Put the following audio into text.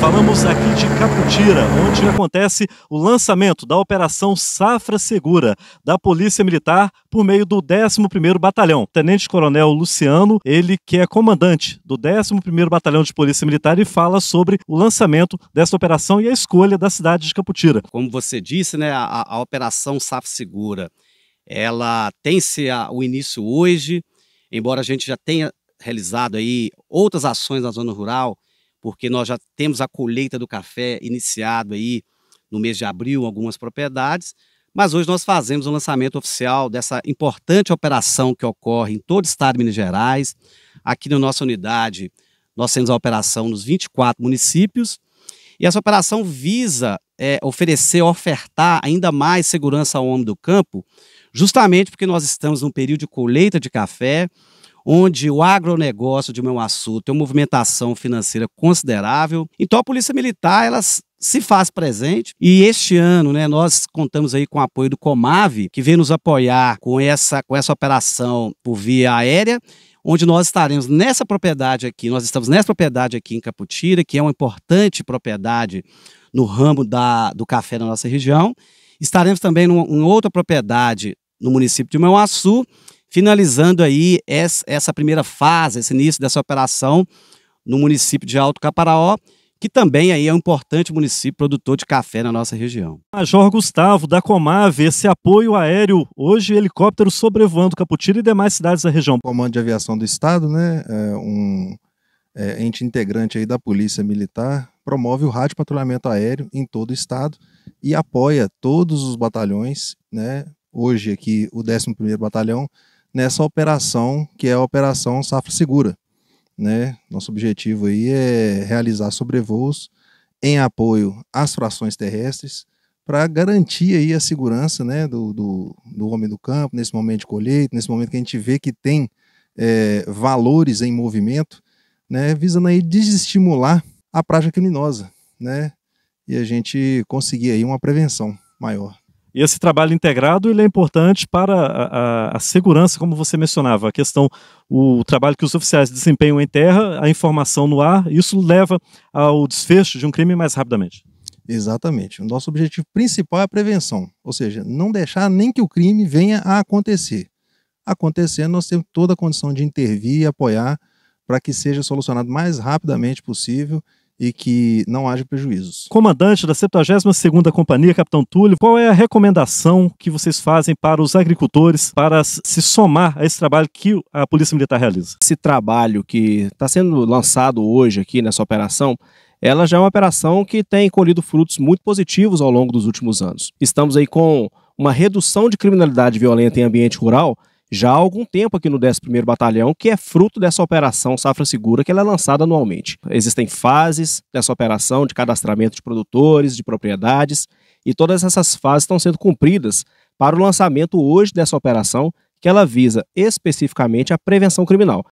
Falamos aqui de Caputira, onde acontece o lançamento da Operação Safra Segura da Polícia Militar por meio do 11º Batalhão. Tenente Coronel Luciano, ele que é comandante do 11º Batalhão de Polícia Militar e fala sobre o lançamento dessa operação e a escolha da cidade de Caputira. Como você disse, né, a, a Operação Safra Segura, ela tem-se o início hoje, embora a gente já tenha realizado aí outras ações na zona rural, porque nós já temos a colheita do café iniciado aí no mês de abril, algumas propriedades, mas hoje nós fazemos o lançamento oficial dessa importante operação que ocorre em todo o estado de Minas Gerais. Aqui na nossa unidade, nós temos a operação nos 24 municípios, e essa operação visa é, oferecer, ofertar ainda mais segurança ao homem do campo, justamente porque nós estamos num período de colheita de café, onde o agronegócio de Manhuaçu tem uma movimentação financeira considerável. Então a Polícia Militar, elas se faz presente e este ano, né, nós contamos aí com o apoio do Comave, que vem nos apoiar com essa com essa operação por via aérea onde nós estaremos nessa propriedade aqui, nós estamos nessa propriedade aqui em Caputira, que é uma importante propriedade no ramo da, do café na nossa região. Estaremos também em outra propriedade no município de Mauaçu finalizando aí essa primeira fase, esse início dessa operação no município de Alto Caparaó, que também aí é um importante município produtor de café na nossa região. Major Gustavo, da Comave, esse apoio aéreo, hoje helicóptero sobrevoando Caputira e demais cidades da região. Comando de Aviação do Estado, né, é um é, ente integrante aí da Polícia Militar, promove o rádio patrulhamento aéreo em todo o estado e apoia todos os batalhões, né, hoje aqui o 11º Batalhão nessa operação que é a operação Safra Segura. Né? Nosso objetivo aí é realizar sobrevoos em apoio às frações terrestres para garantir aí a segurança né, do, do, do, homem do campo nesse momento de colheita, nesse momento que a gente vê que tem é, valores em movimento, né, visando aí desestimular a praga criminosa, né, e a gente conseguir aí uma prevenção maior. E esse trabalho integrado ele é importante para a, a, a, segurança, como você mencionava, a questão, o trabalho que os oficiais desempenham em terra, a informação no ar, isso leva ao desfecho de um crime mais rapidamente. Exatamente. O nosso objetivo principal é a prevenção, ou seja, não deixar nem que o crime venha a acontecer. Acontecendo, nós temos toda a condição de intervir e apoiar para que seja solucionado mais rapidamente possível e que não haja prejuízos. Comandante da 72ª Companhia, Capitão Túlio, qual é a recomendação que vocês fazem para os agricultores para se somar a esse trabalho que a Polícia Militar realiza? Esse trabalho que está sendo lançado hoje aqui nessa operação, ela já é uma operação que tem colhido frutos muito positivos ao longo dos últimos anos. Estamos aí com uma redução de criminalidade violenta em ambiente rural já há algum tempo aqui no 11º Batalhão, que é fruto dessa operação Safra Segura, que ela é lançada anualmente. Existem fases dessa operação de cadastramento de produtores, de propriedades, e todas essas fases estão sendo cumpridas para o lançamento hoje dessa operação, que ela visa especificamente a prevenção criminal.